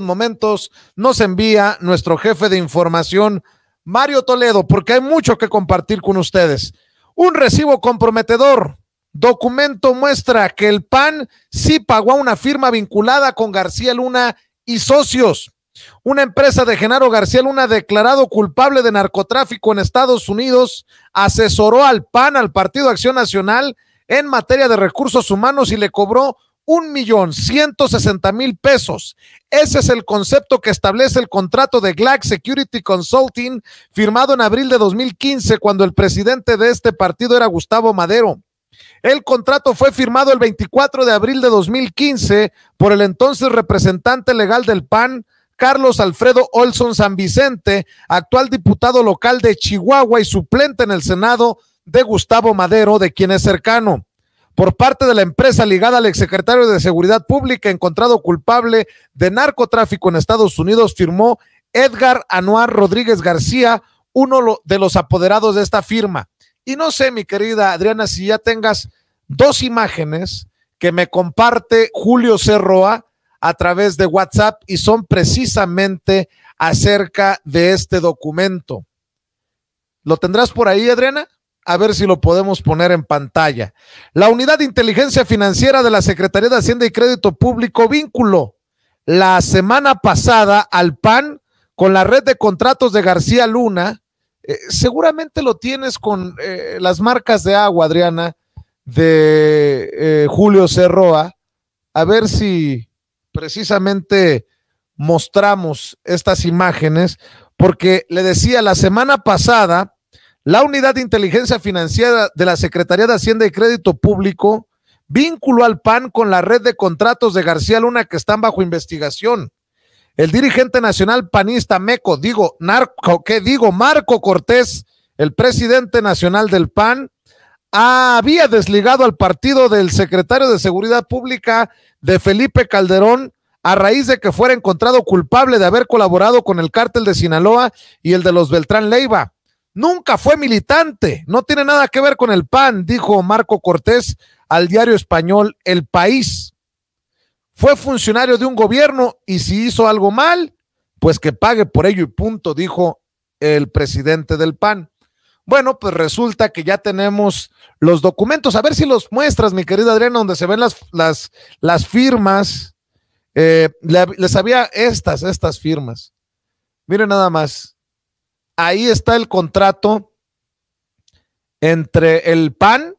momentos nos envía nuestro jefe de información, Mario Toledo, porque hay mucho que compartir con ustedes. Un recibo comprometedor. Documento muestra que el PAN sí pagó a una firma vinculada con García Luna y socios. Una empresa de Genaro García Luna, declarado culpable de narcotráfico en Estados Unidos, asesoró al PAN, al Partido Acción Nacional, en materia de recursos humanos y le cobró un millón ciento sesenta mil pesos. Ese es el concepto que establece el contrato de Glax Security Consulting firmado en abril de 2015 cuando el presidente de este partido era Gustavo Madero. El contrato fue firmado el 24 de abril de 2015 por el entonces representante legal del PAN, Carlos Alfredo Olson San Vicente, actual diputado local de Chihuahua y suplente en el Senado de Gustavo Madero, de quien es cercano por parte de la empresa ligada al exsecretario de Seguridad Pública encontrado culpable de narcotráfico en Estados Unidos, firmó Edgar Anuar Rodríguez García, uno de los apoderados de esta firma. Y no sé, mi querida Adriana, si ya tengas dos imágenes que me comparte Julio Cerroa a través de WhatsApp y son precisamente acerca de este documento. ¿Lo tendrás por ahí, Adriana? a ver si lo podemos poner en pantalla. La Unidad de Inteligencia Financiera de la Secretaría de Hacienda y Crédito Público vínculo la semana pasada al PAN con la red de contratos de García Luna. Eh, seguramente lo tienes con eh, las marcas de agua, Adriana, de eh, Julio Cerroa. A ver si precisamente mostramos estas imágenes, porque le decía, la semana pasada la Unidad de Inteligencia Financiera de la Secretaría de Hacienda y Crédito Público vinculó al PAN con la red de contratos de García Luna que están bajo investigación. El dirigente nacional panista Meco, digo, narco, ¿qué digo? Marco Cortés, el presidente nacional del PAN, había desligado al partido del secretario de Seguridad Pública de Felipe Calderón a raíz de que fuera encontrado culpable de haber colaborado con el cártel de Sinaloa y el de los Beltrán Leiva. Nunca fue militante, no tiene nada que ver con el PAN, dijo Marco Cortés al diario español El País. Fue funcionario de un gobierno y si hizo algo mal, pues que pague por ello y punto, dijo el presidente del PAN. Bueno, pues resulta que ya tenemos los documentos. A ver si los muestras, mi querida Adriana, donde se ven las, las, las firmas. Eh, les había estas, estas firmas. Miren nada más ahí está el contrato entre el PAN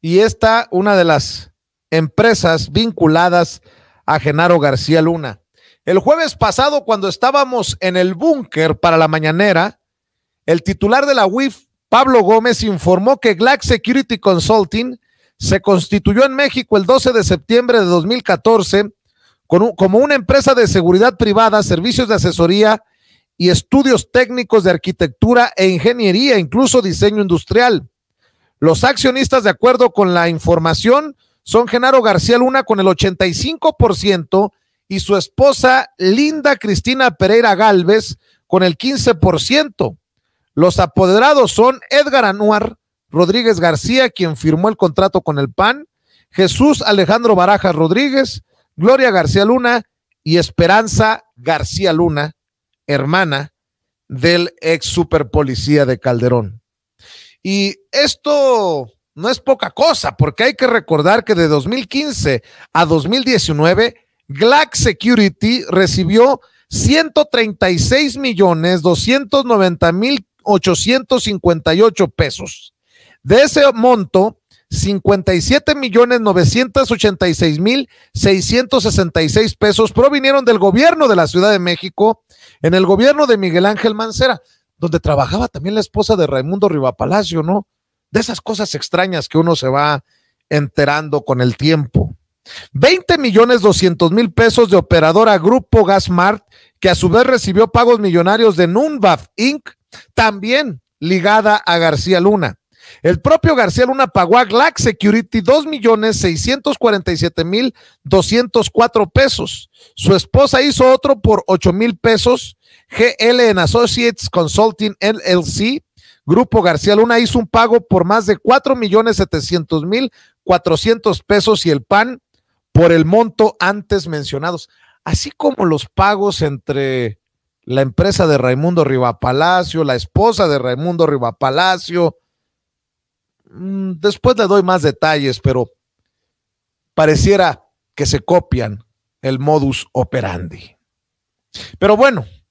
y esta, una de las empresas vinculadas a Genaro García Luna. El jueves pasado, cuando estábamos en el búnker para la mañanera, el titular de la UIF, Pablo Gómez, informó que Glax Security Consulting se constituyó en México el 12 de septiembre de 2014 como una empresa de seguridad privada, servicios de asesoría y estudios técnicos de arquitectura e ingeniería, incluso diseño industrial. Los accionistas, de acuerdo con la información, son Genaro García Luna con el 85% y su esposa Linda Cristina Pereira Galvez con el 15%. Los apoderados son Edgar Anuar Rodríguez García, quien firmó el contrato con el PAN, Jesús Alejandro Barajas Rodríguez, Gloria García Luna y Esperanza García Luna, hermana del ex superpolicía de Calderón. Y esto no es poca cosa, porque hay que recordar que de 2015 a 2019, Glack Security recibió 136 millones 290 mil 858 pesos. De ese monto, 57 millones 986 mil 666 pesos provinieron del gobierno de la Ciudad de México en el gobierno de Miguel Ángel Mancera, donde trabajaba también la esposa de Raimundo Rivapalacio, ¿no? De esas cosas extrañas que uno se va enterando con el tiempo. 20 millones 200 mil pesos de operadora Grupo Gasmart, que a su vez recibió pagos millonarios de Nunvaf Inc., también ligada a García Luna. El propio García Luna pagó a Glack Security cuatro pesos. Su esposa hizo otro por ocho mil pesos. GLN Associates Consulting LLC. Grupo García Luna hizo un pago por más de millones mil cuatrocientos pesos y el PAN por el monto antes mencionados. Así como los pagos entre la empresa de Raimundo Riva Palacio, la esposa de Raimundo Riva Palacio, Mm, después le doy más detalles, pero pareciera que se copian el modus operandi. Pero bueno,